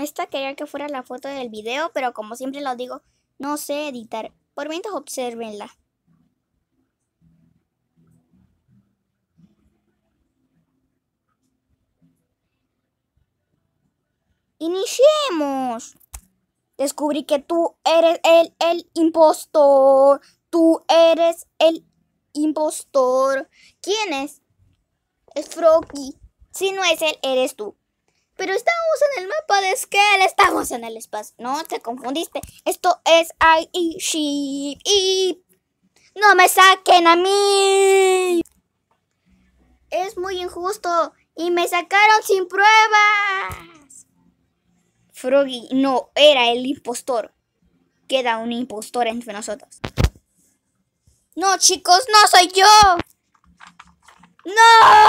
Esta quería que fuera la foto del video, pero como siempre lo digo, no sé editar. Por mientras observenla. ¡Iniciemos! Descubrí que tú eres el, el impostor. Tú eres el impostor. ¿Quién es? Es Froggy. Si no es él, eres tú. Pero estamos en el mapa de Skell, estamos en el espacio. No, te confundiste. Esto es I Sheep. Y no me saquen a mí. Es muy injusto. Y me sacaron sin pruebas. Froggy no era el impostor. Queda un impostor entre nosotros. No, chicos, no soy yo. No.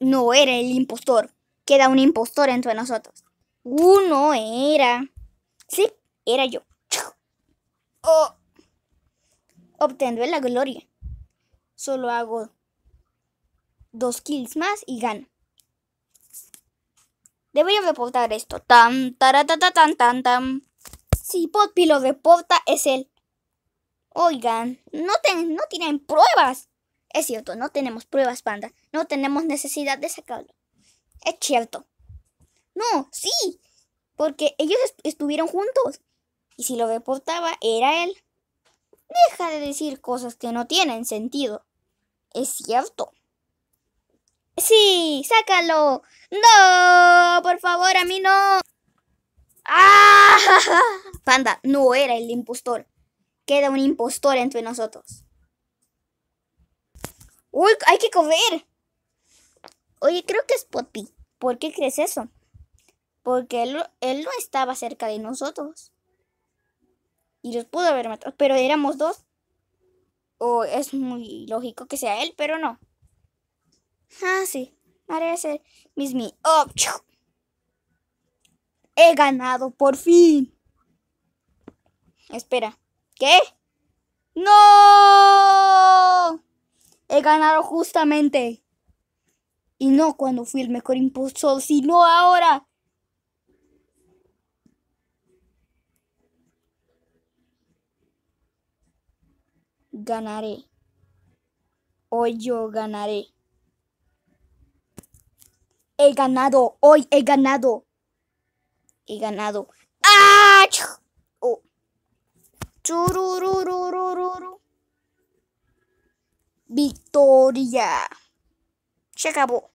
no era el impostor. Queda un impostor entre nosotros. Uno era. Sí, era yo. Oh. Obtendré la gloria. Solo hago dos kills más y gano. Debería reportar esto. Tan, taratata, tan, tan, tan. Si Podpi lo reporta, es él. Oigan, no, ten, no tienen pruebas. Es cierto, no tenemos pruebas, panda. No tenemos necesidad de sacarlo. Es cierto. No, sí. Porque ellos estuvieron juntos. Y si lo reportaba, era él. Deja de decir cosas que no tienen sentido. Es cierto. Sí, sácalo. No, por favor, a mí no. ¡Ah! Panda, no era el impostor. Queda un impostor entre nosotros. ¡Uy! ¡Hay que comer! Oye, creo que es Poppy. ¿Por qué crees eso? Porque él, no estaba cerca de nosotros. Y los pudo haber matado. Pero éramos dos. O es muy lógico que sea él, pero no. Ah, sí. Haré ser mis Oh, He ganado por fin. Espera. ¿Qué? ¡No! he ganado justamente. Y no cuando fui el mejor impulsor, sino ahora. Ganaré. Hoy yo ganaré. He ganado, hoy he ganado. He ganado. ¡Ah! Oh victoria. Se acabó.